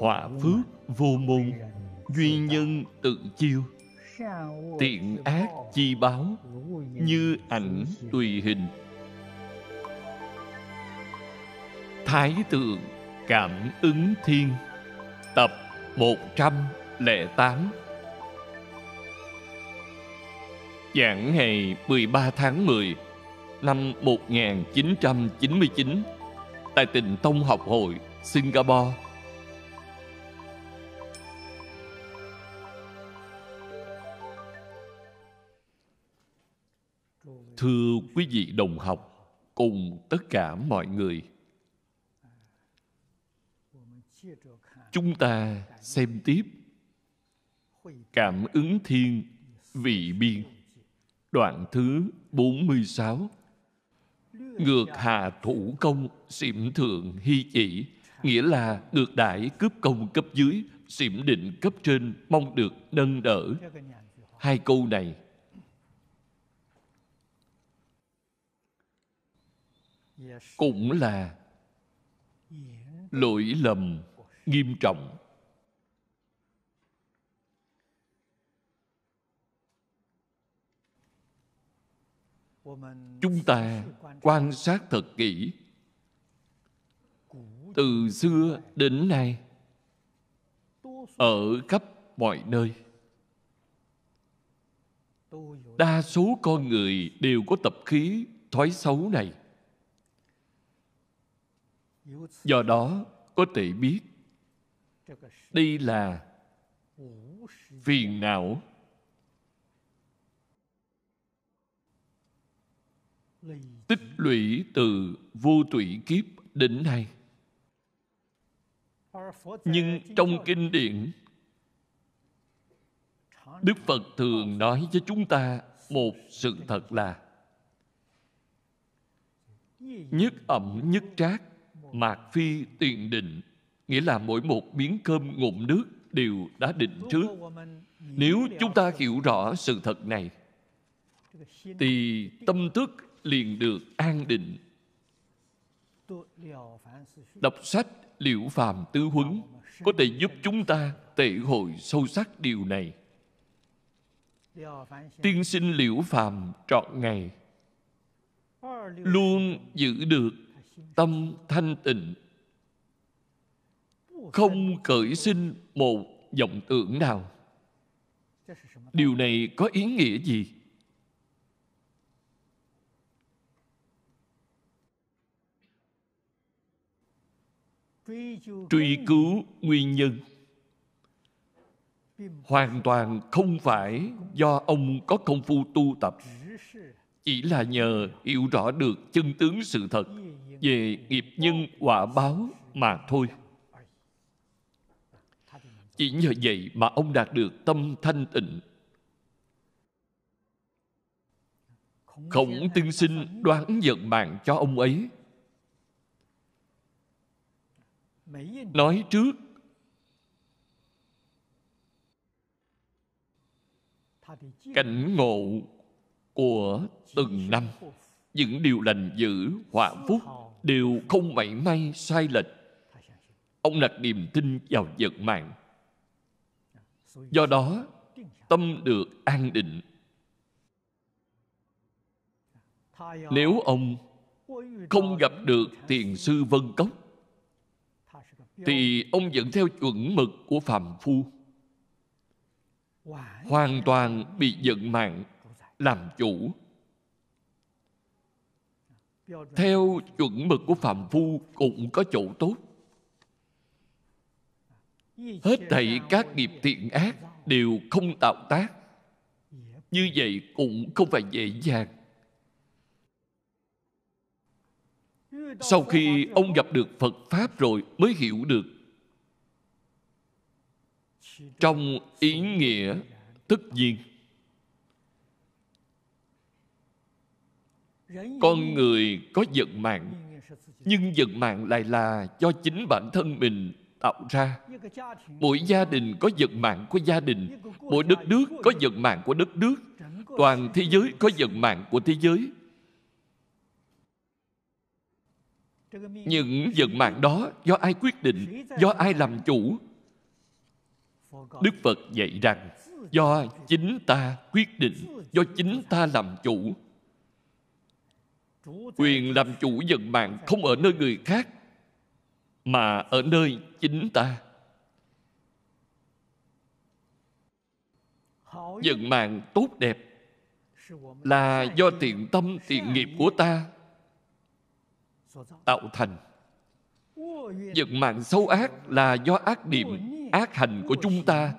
họa phước vô môn duy nhân tự chiêu tiện ác chi báo như ảnh tùy hình thái tượng cảm ứng thiên tập một trăm lẻ tám Giảng ngày 13 tháng 10 năm 1999 tại tỉnh Tông Học Hội, Singapore, thưa quý vị đồng học cùng tất cả mọi người chúng ta xem tiếp cảm ứng thiên vị biên đoạn thứ 46 ngược hà thủ công xỉm thượng hy chỉ nghĩa là ngược đại cướp công cấp dưới xỉm định cấp trên mong được nâng đỡ hai câu này cũng là lỗi lầm nghiêm trọng chúng ta quan sát thật kỹ từ xưa đến nay ở khắp mọi nơi đa số con người đều có tập khí thói xấu này do đó có thể biết đây là phiền não tích lũy từ vô tụy kiếp đến nay nhưng trong kinh điển đức phật thường nói với chúng ta một sự thật là nhất ẩm nhất trác mạc phi tiền định nghĩa là mỗi một miếng cơm ngụm nước đều đã định trước nếu chúng ta hiểu rõ sự thật này thì tâm thức liền được an định đọc sách liễu phàm tứ huấn có thể giúp chúng ta tệ hội sâu sắc điều này tiên sinh liễu phàm trọn ngày luôn giữ được tâm thanh tịnh không cởi sinh một vọng tưởng nào điều này có ý nghĩa gì truy cứu nguyên nhân hoàn toàn không phải do ông có công phu tu tập chỉ là nhờ hiểu rõ được chân tướng sự thật về nghiệp nhân quả báo mà thôi chỉ nhờ vậy mà ông đạt được tâm thanh tịnh khổng tiên sinh đoán vận mạng cho ông ấy nói trước cảnh ngộ của từng năm những điều lành dữ hòa phúc đều không mảy may sai lệch ông đặt niềm tin vào vật mạng do đó tâm được an định nếu ông không gặp được tiền sư vân cốc thì ông vẫn theo chuẩn mực của phàm phu hoàn toàn bị giận mạng làm chủ theo chuẩn mực của phàm phu cũng có chỗ tốt hết thảy các nghiệp thiện ác đều không tạo tác như vậy cũng không phải dễ dàng sau khi ông gặp được phật pháp rồi mới hiểu được trong ý nghĩa tất nhiên con người có vận mạng nhưng vận mạng lại là do chính bản thân mình tạo ra mỗi gia đình có vận mạng của gia đình mỗi đất nước có vận mạng của đất nước toàn thế giới có vận mạng của thế giới những vận mạng đó do ai quyết định do ai làm chủ đức phật dạy rằng do chính ta quyết định do chính ta làm chủ quyền làm chủ vận mạng không ở nơi người khác mà ở nơi chính ta vận mạng tốt đẹp là do tiện tâm tiện nghiệp của ta tạo thành vận mạng xấu ác là do ác niệm ác hành của chúng ta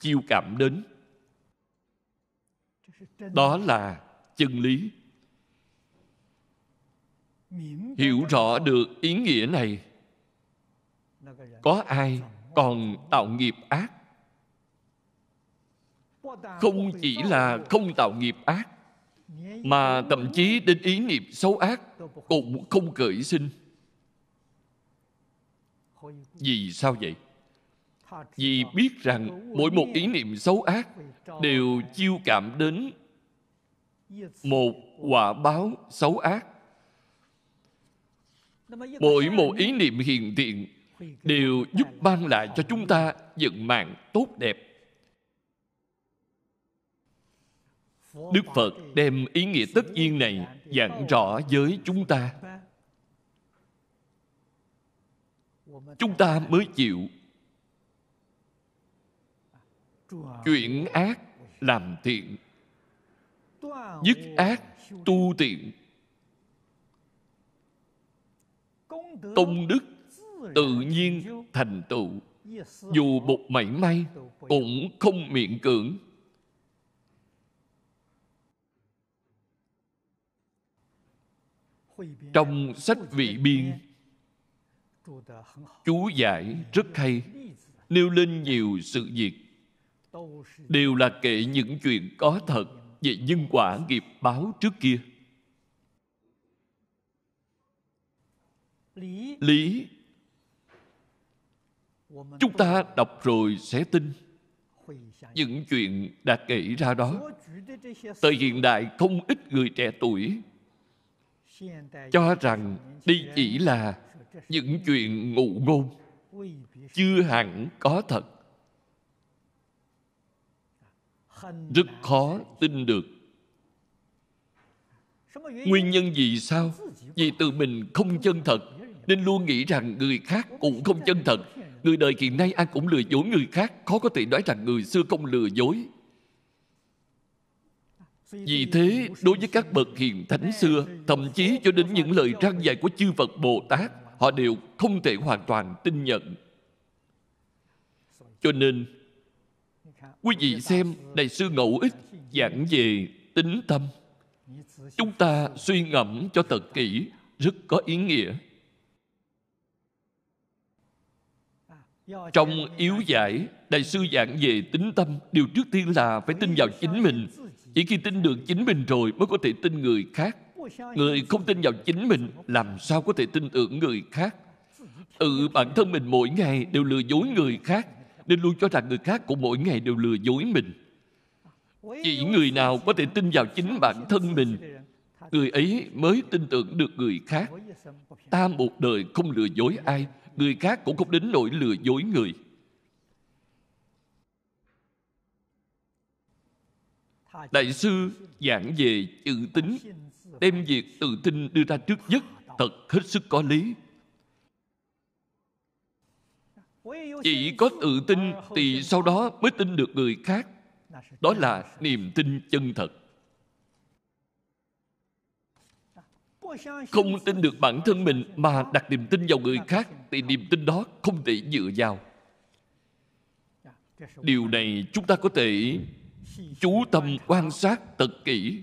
chiêu cảm đến đó là chân lý hiểu rõ được ý nghĩa này có ai còn tạo nghiệp ác không chỉ là không tạo nghiệp ác mà thậm chí đến ý niệm xấu ác cũng không cởi sinh vì sao vậy vì biết rằng mỗi một ý niệm xấu ác đều chiêu cảm đến một quả báo xấu ác mỗi một ý niệm hiền thiện đều giúp ban lại cho chúng ta vận mạng tốt đẹp đức phật đem ý nghĩa tất nhiên này giảng rõ với chúng ta chúng ta mới chịu chuyển ác làm thiện dứt ác tu tiện công đức tự nhiên thành tựu dù bột mảy may cũng không miệng cưỡng trong sách vị biên chú giải rất hay nêu lên nhiều sự việc đều là kể những chuyện có thật về nhân quả nghiệp báo trước kia lý chúng ta đọc rồi sẽ tin những chuyện đã kể ra đó thời hiện đại không ít người trẻ tuổi cho rằng đi chỉ là những chuyện ngụ ngôn chưa hẳn có thật rất khó tin được nguyên nhân vì sao vì tự mình không chân thật nên luôn nghĩ rằng người khác cũng không chân thật người đời hiện nay ai cũng lừa dối người khác khó có thể nói rằng người xưa không lừa dối vì thế đối với các bậc hiền thánh xưa thậm chí cho đến những lời răng dạy của chư phật bồ tát họ đều không thể hoàn toàn tin nhận cho nên quý vị xem đại sư ngẫu ích giảng về tính tâm chúng ta suy ngẫm cho thật kỹ rất có ý nghĩa trong yếu giải đại sư giảng về tính tâm điều trước tiên là phải tin vào chính mình chỉ khi tin được chính mình rồi mới có thể tin người khác người không tin vào chính mình làm sao có thể tin tưởng người khác tự ừ, bản thân mình mỗi ngày đều lừa dối người khác nên luôn cho rằng người khác cũng mỗi ngày đều lừa dối mình chỉ người nào có thể tin vào chính bản thân mình người ấy mới tin tưởng được người khác ta một đời không lừa dối ai người khác cũng không đến nỗi lừa dối người đại sư giảng về chữ tính đem việc tự tin đưa ra trước nhất thật hết sức có lý chỉ có tự tin thì sau đó mới tin được người khác đó là niềm tin chân thật không tin được bản thân mình mà đặt niềm tin vào người khác thì niềm tin đó không thể dựa vào điều này chúng ta có thể chú tâm quan sát thật kỹ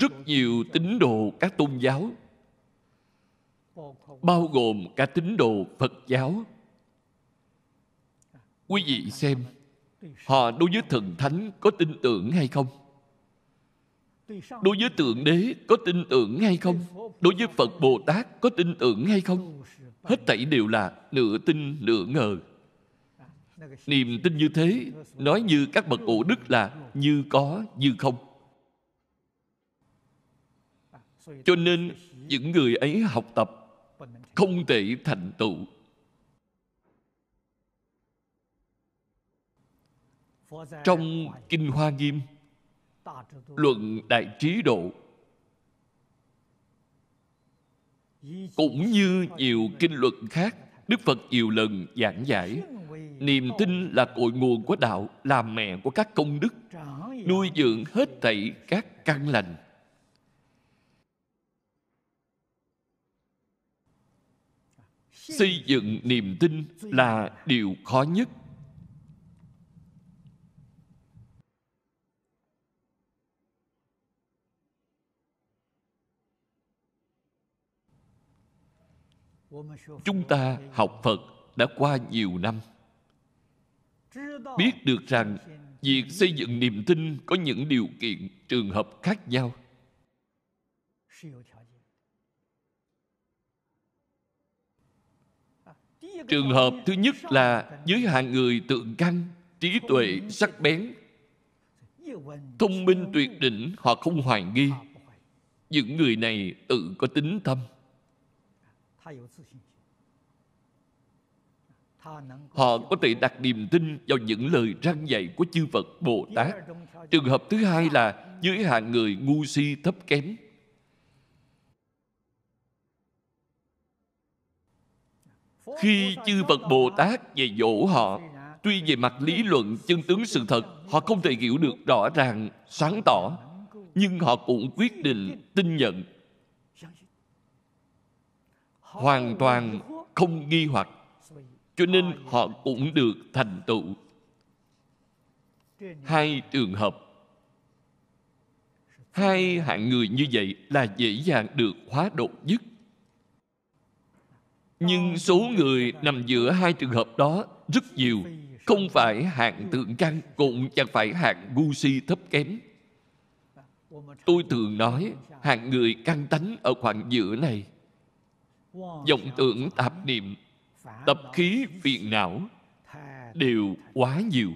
rất nhiều tín đồ các tôn giáo bao gồm cả tín đồ phật giáo quý vị xem họ đối với thần thánh có tin tưởng hay không đối với tượng đế có tin tưởng hay không đối với phật bồ tát có tin tưởng hay không hết thảy đều là nửa tin nửa ngờ niềm tin như thế nói như các bậc cổ đức là như có như không cho nên những người ấy học tập không thể thành tựu trong kinh hoa nghiêm luận đại trí độ cũng như nhiều kinh luận khác đức phật nhiều lần giảng giải niềm tin là cội nguồn của đạo là mẹ của các công đức nuôi dưỡng hết thảy các căn lành xây dựng niềm tin là điều khó nhất chúng ta học phật đã qua nhiều năm biết được rằng việc xây dựng niềm tin có những điều kiện trường hợp khác nhau trường hợp thứ nhất là dưới hạng người tượng căn trí tuệ sắc bén thông minh tuyệt đỉnh họ không hoài nghi những người này tự có tính tâm Họ có thể đặt niềm tin vào những lời răng dạy của chư Phật Bồ Tát. Trường hợp thứ hai là dưới hạng người ngu si thấp kém. Khi chư Phật Bồ Tát dạy dỗ họ, tuy về mặt lý luận chân tướng sự thật họ không thể hiểu được rõ ràng sáng tỏ nhưng họ cũng quyết định tin nhận hoàn toàn không nghi hoặc cho nên họ cũng được thành tựu hai trường hợp hai hạng người như vậy là dễ dàng được hóa độ nhất nhưng số người nằm giữa hai trường hợp đó rất nhiều không phải hạng tượng căn cũng chẳng phải hạng gu si thấp kém tôi thường nói hạng người căn tánh ở khoảng giữa này vọng tưởng tạp niệm tập khí phiền não đều quá nhiều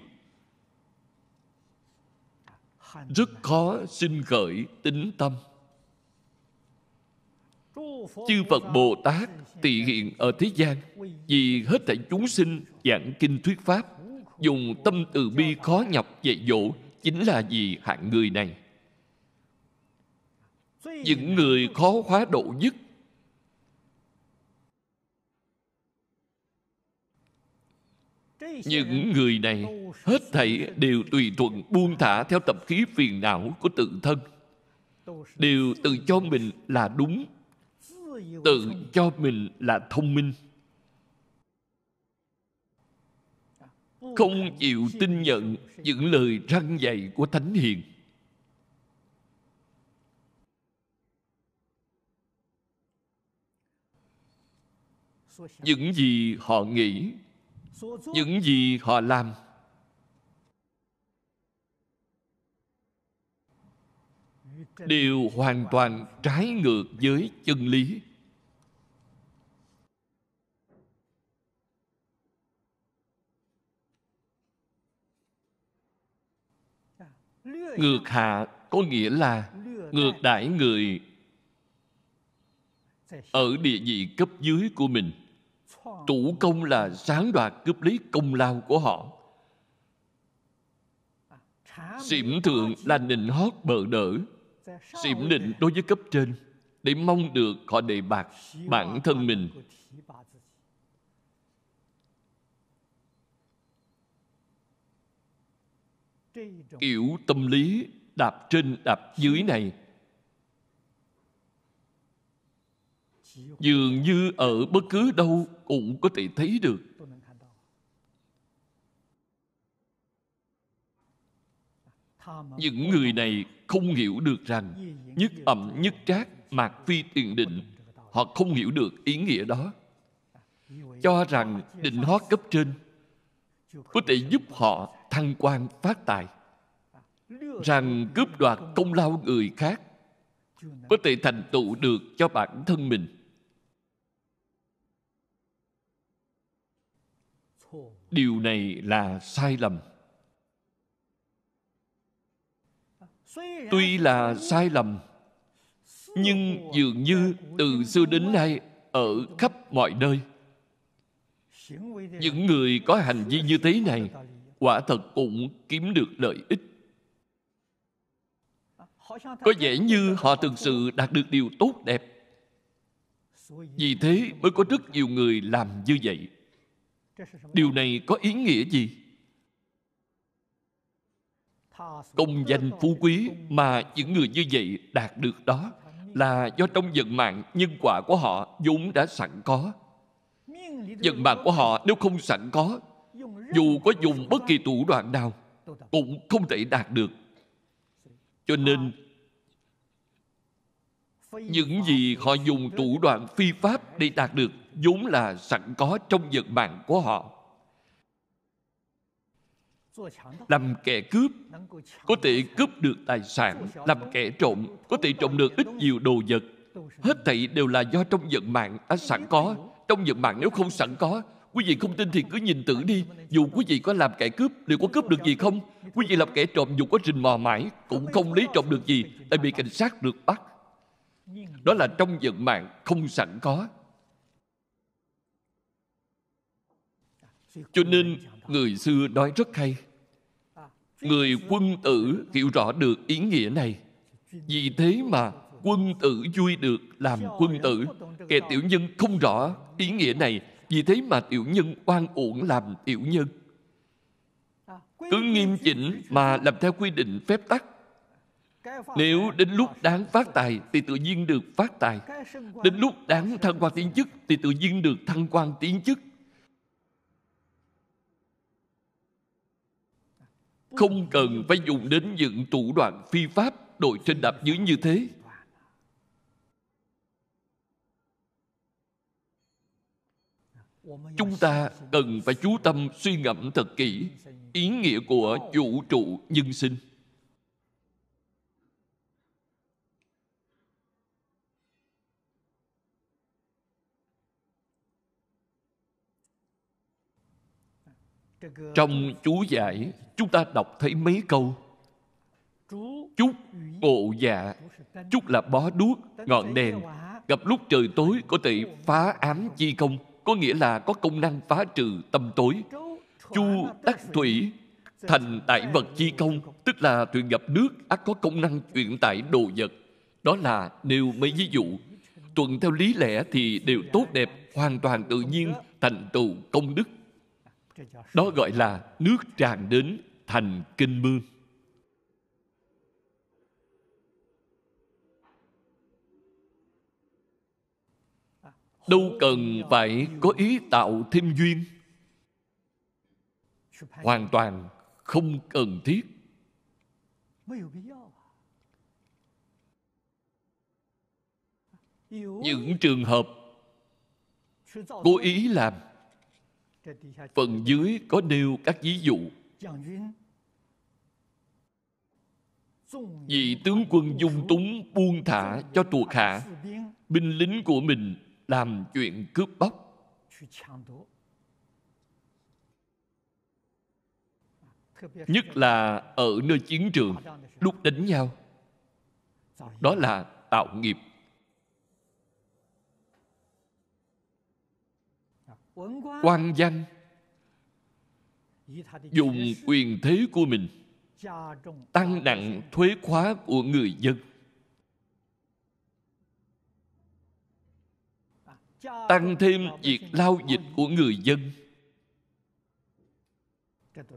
rất khó sinh khởi tính tâm chư phật bồ tát tỳ hiện ở thế gian vì hết thảy chúng sinh giảng kinh thuyết pháp dùng tâm từ bi khó nhọc dạy dỗ chính là vì hạng người này những người khó hóa độ nhất những người này hết thảy đều tùy thuận buông thả theo tập khí phiền não của tự thân đều tự cho mình là đúng tự cho mình là thông minh không chịu tin nhận những lời răng dạy của thánh hiền những gì họ nghĩ những gì họ làm đều hoàn toàn trái ngược với chân lý ngược hạ có nghĩa là ngược đãi người ở địa vị cấp dưới của mình chủ công là sáng đoạt cướp lấy công lao của họ xỉm thượng là nịnh hót bợ đỡ xỉm nịnh đối với cấp trên để mong được họ đề bạc bản thân mình kiểu tâm lý đạp trên đạp dưới này dường như ở bất cứ đâu cũng có thể thấy được những người này không hiểu được rằng nhất ẩm nhất trác mạc phi tiền định họ không hiểu được ý nghĩa đó cho rằng định hóa cấp trên có thể giúp họ thăng quan phát tài rằng cướp đoạt công lao người khác có thể thành tựu được cho bản thân mình điều này là sai lầm tuy là sai lầm nhưng dường như từ xưa đến nay ở khắp mọi nơi những người có hành vi như thế này quả thật cũng kiếm được lợi ích có vẻ như họ thực sự đạt được điều tốt đẹp vì thế mới có rất nhiều người làm như vậy điều này có ý nghĩa gì công danh phú quý mà những người như vậy đạt được đó là do trong vận mạng nhân quả của họ vốn đã sẵn có vận mạng của họ nếu không sẵn có dù có dùng bất kỳ thủ đoạn nào cũng không thể đạt được cho nên những gì họ dùng thủ đoạn phi pháp để đạt được vốn là sẵn có trong vật mạng của họ làm kẻ cướp có thể cướp được tài sản làm kẻ trộm có thể trộm được ít nhiều đồ vật hết thảy đều là do trong vận mạng đã sẵn có trong vận mạng nếu không sẵn có quý vị không tin thì cứ nhìn tử đi dù quý vị có làm kẻ cướp liệu có cướp được gì không quý vị làm kẻ trộm dù có rình mò mãi cũng không lấy trộm được gì lại bị cảnh sát được bắt đó là trong vận mạng không sẵn có Cho nên người xưa nói rất hay Người quân tử hiểu rõ được ý nghĩa này Vì thế mà quân tử vui được làm quân tử Kẻ tiểu nhân không rõ ý nghĩa này Vì thế mà tiểu nhân oan uổng làm tiểu nhân Cứ nghiêm chỉnh mà làm theo quy định phép tắc nếu đến lúc đáng phát tài thì tự nhiên được phát tài. Đến lúc đáng thăng quan tiến chức thì tự nhiên được thăng quan tiến chức. không cần phải dùng đến những thủ đoạn phi pháp đội trên đạp dưới như thế chúng ta cần phải chú tâm suy ngẫm thật kỹ ý nghĩa của vũ trụ nhân sinh Trong chú giải Chúng ta đọc thấy mấy câu Chúc ngộ dạ Chúc là bó đuốc Ngọn đèn Gặp lúc trời tối có thể phá ám chi công Có nghĩa là có công năng phá trừ tâm tối Chu đắc thủy Thành tại vật chi công Tức là thuyền gặp nước ắt có công năng chuyển tải đồ vật Đó là nêu mấy ví dụ Tuần theo lý lẽ thì đều tốt đẹp Hoàn toàn tự nhiên thành tựu công đức đó gọi là nước tràn đến thành kinh mương. Đâu cần phải có ý tạo thêm duyên. Hoàn toàn không cần thiết. Những trường hợp cố ý làm Phần dưới có nêu các ví dụ. Vì tướng quân dung túng buông thả cho tuột hạ, binh lính của mình làm chuyện cướp bóc. Nhất là ở nơi chiến trường, lúc đánh nhau. Đó là tạo nghiệp quan danh dùng quyền thế của mình tăng nặng thuế khóa của người dân tăng thêm việc lao dịch của người dân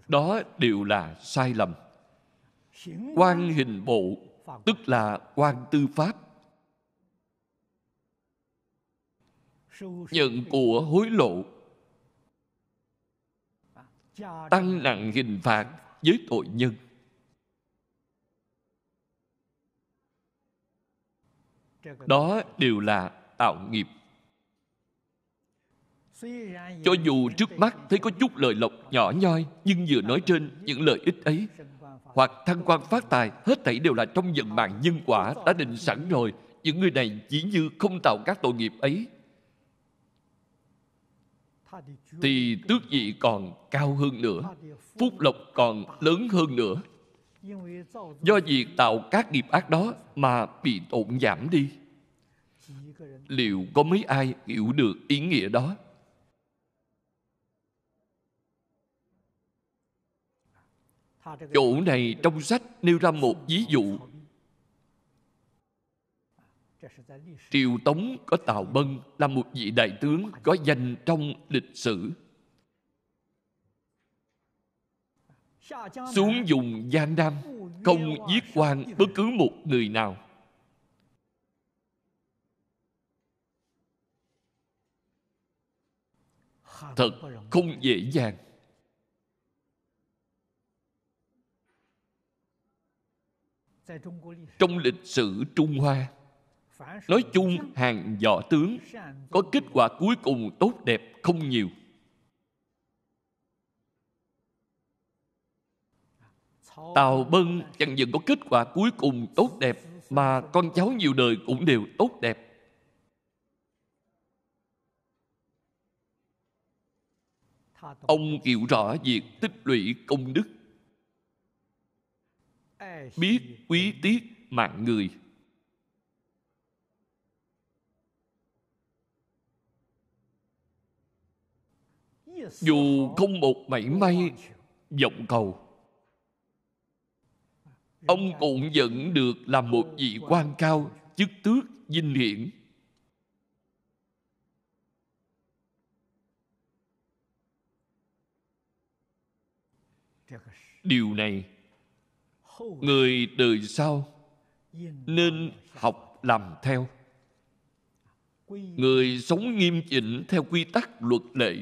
đó đều là sai lầm quan hình bộ tức là quan tư pháp nhận của hối lộ tăng nặng hình phạt với tội nhân đó đều là tạo nghiệp cho dù trước mắt thấy có chút lời lộc nhỏ nhoi nhưng vừa nói trên những lợi ích ấy hoặc thăng quan phát tài hết thảy đều là trong vận mạng nhân quả đã định sẵn rồi những người này chỉ như không tạo các tội nghiệp ấy thì tước vị còn cao hơn nữa phúc lộc còn lớn hơn nữa do việc tạo các nghiệp ác đó mà bị tổn giảm đi liệu có mấy ai hiểu được ý nghĩa đó chỗ này trong sách nêu ra một ví dụ Triều Tống có Tào Bân là một vị đại tướng có danh trong lịch sử. Xuống dùng Giang Nam, không giết quan bất cứ một người nào. Thật không dễ dàng. Trong lịch sử Trung Hoa, nói chung hàng võ tướng có kết quả cuối cùng tốt đẹp không nhiều tào bân chẳng những có kết quả cuối cùng tốt đẹp mà con cháu nhiều đời cũng đều tốt đẹp ông hiểu rõ việc tích lũy công đức biết quý tiết mạng người dù không một mảy may vọng cầu ông cũng vẫn được làm một vị quan cao chức tước vinh hiển điều này người đời sau nên học làm theo người sống nghiêm chỉnh theo quy tắc luật lệ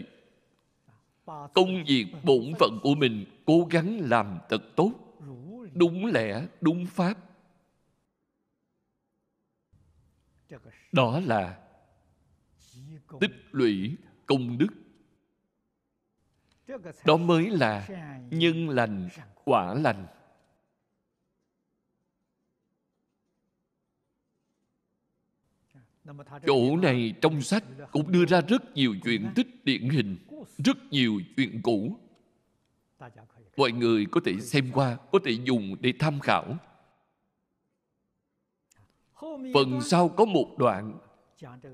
công việc bổn phận của mình cố gắng làm thật tốt đúng lẽ đúng pháp đó là tích lũy công đức đó mới là nhân lành quả lành chỗ này trong sách cũng đưa ra rất nhiều chuyện tích điển hình rất nhiều chuyện cũ mọi người có thể xem qua có thể dùng để tham khảo phần sau có một đoạn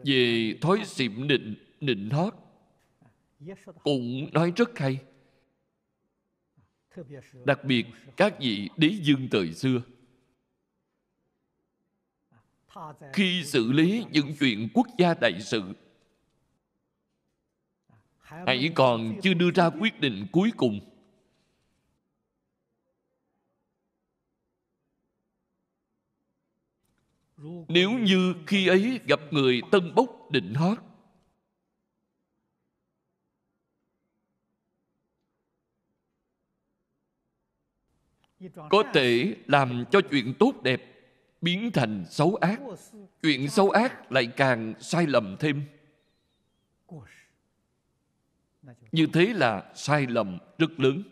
về thói xịm nịnh nịnh hót cũng nói rất hay đặc biệt các vị đế dương thời xưa khi xử lý những chuyện quốc gia đại sự à, hãy còn chưa đưa ra quyết định cuối cùng nếu như khi ấy gặp người tân bốc định hót có thể làm cho chuyện tốt đẹp biến thành xấu ác chuyện xấu ác lại càng sai lầm thêm như thế là sai lầm rất lớn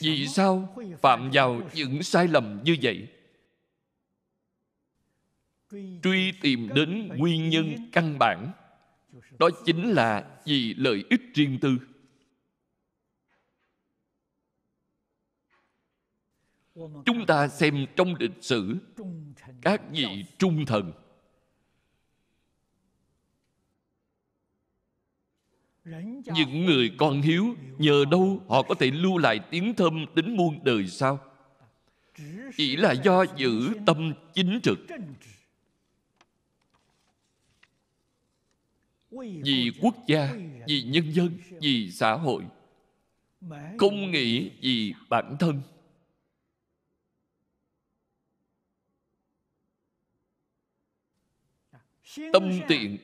vì sao phạm vào những sai lầm như vậy truy tìm đến nguyên nhân căn bản đó chính là vì lợi ích riêng tư chúng ta xem trong lịch sử các vị trung thần những người con hiếu nhờ đâu họ có thể lưu lại tiếng thơm đến muôn đời sao chỉ là do giữ tâm chính trực vì quốc gia vì nhân dân vì xã hội không nghĩ vì bản thân tâm tiện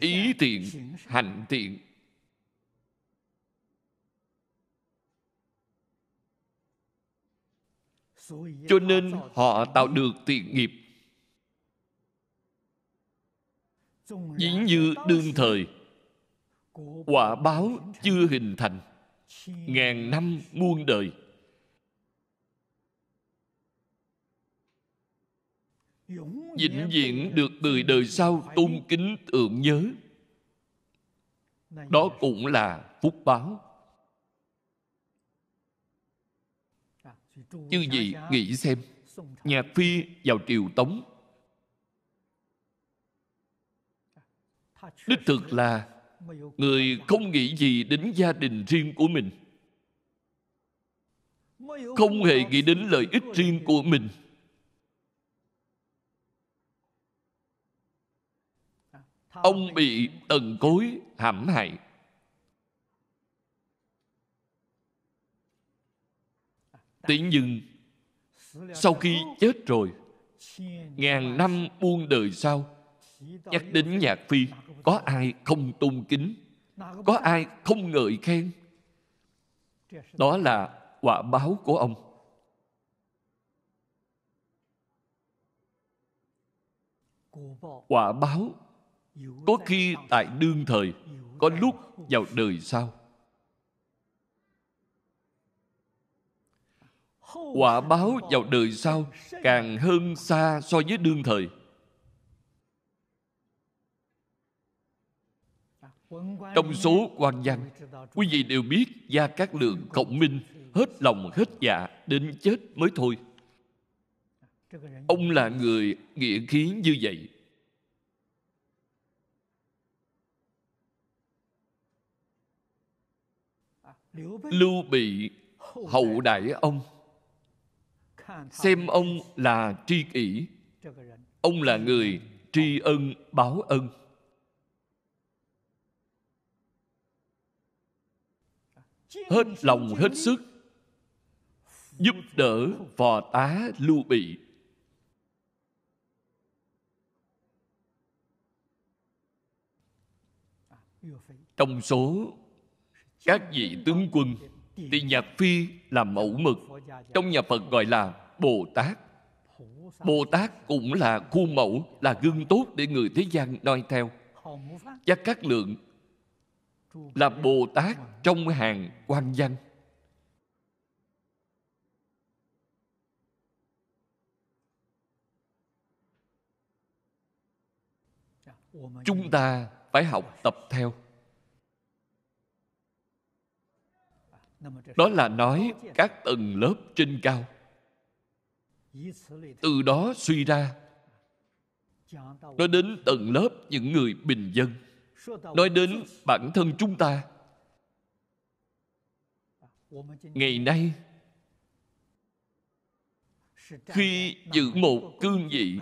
ý tiện hành tiện cho nên họ tạo được tiện nghiệp dĩ như đương thời quả báo chưa hình thành ngàn năm muôn đời vĩnh viễn được người đời sau tôn kính tưởng nhớ đó cũng là phúc báo à, chứ gì nghĩ xem nhạc phi vào triều tống à, đích thực là người không nghĩ gì đến gia đình riêng của mình không hề nghĩ đến lợi ích riêng của mình ông bị tần cối hãm hại à, Tuy nhiên, Sau khi chết rồi Ngàn năm buông đời sau Nhắc đến nhạc phi Có ai không tôn kính Có ai không ngợi khen Đó là quả báo của ông Quả báo có khi tại đương thời có lúc vào đời sau quả báo vào đời sau càng hơn xa so với đương thời trong số quan văn quý vị đều biết gia các lượng cộng minh hết lòng hết dạ đến chết mới thôi ông là người nghĩa khí như vậy lưu bị hậu đại ông xem ông là tri kỷ ông là người tri ân báo ân hết lòng hết sức giúp đỡ phò tá lưu bị à, trong số các vị tướng quân thì nhạc phi là mẫu mực trong nhà phật gọi là bồ tát bồ tát cũng là khuôn mẫu là gương tốt để người thế gian noi theo và các lượng là bồ tát trong hàng quan danh. chúng ta phải học tập theo đó là nói các tầng lớp trên cao từ đó suy ra nói đến tầng lớp những người bình dân nói đến bản thân chúng ta ngày nay khi giữ một cương vị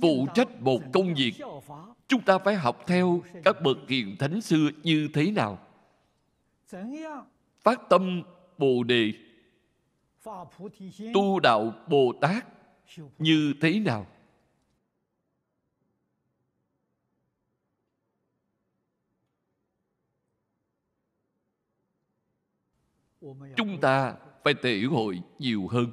phụ trách một công việc chúng ta phải học theo các bậc hiền thánh xưa như thế nào phát tâm bồ đề tu đạo bồ tát như thế nào chúng ta phải thể hội nhiều hơn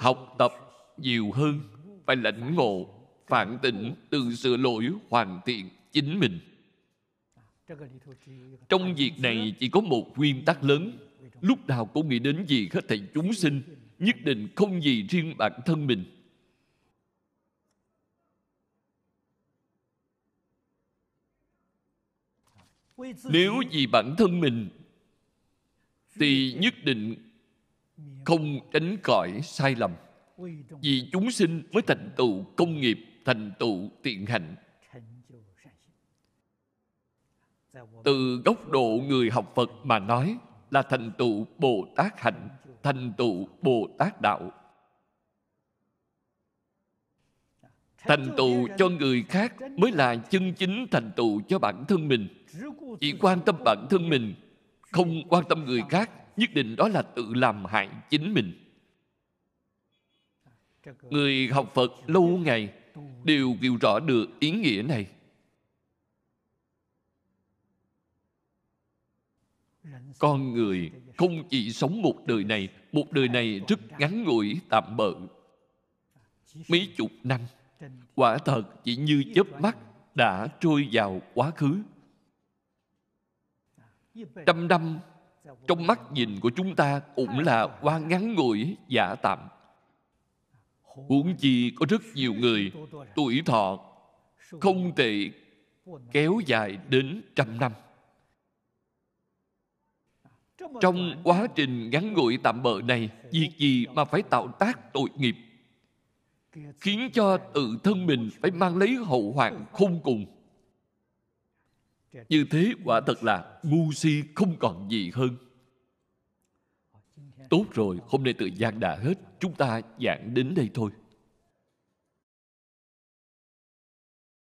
học tập nhiều hơn phải lãnh ngộ phản tỉnh từ sửa lỗi hoàn thiện chính mình trong việc này chỉ có một nguyên tắc lớn lúc nào cũng nghĩ đến gì hết thảy chúng sinh nhất định không gì riêng bản thân mình nếu vì bản thân mình thì nhất định không tránh khỏi sai lầm vì chúng sinh mới thành tựu công nghiệp thành tựu tiện hạnh từ góc độ người học phật mà nói là thành tựu bồ tát hạnh thành tựu bồ tát đạo thành tựu cho người khác mới là chân chính thành tựu cho bản thân mình chỉ quan tâm bản thân mình không quan tâm người khác nhất định đó là tự làm hại chính mình người học phật lâu ngày đều hiểu rõ được ý nghĩa này con người không chỉ sống một đời này một đời này rất ngắn ngủi tạm bợ mấy chục năm quả thật chỉ như chớp mắt đã trôi vào quá khứ trăm năm trong mắt nhìn của chúng ta cũng là qua ngắn ngủi giả tạm huống chi có rất nhiều người tuổi thọ không thể kéo dài đến trăm năm trong quá trình ngắn ngủi tạm bợ này việc gì mà phải tạo tác tội nghiệp khiến cho tự thân mình phải mang lấy hậu hoạn khôn cùng như thế quả thật là ngu si không còn gì hơn tốt rồi hôm nay tự giảng đã hết chúng ta giảng đến đây thôi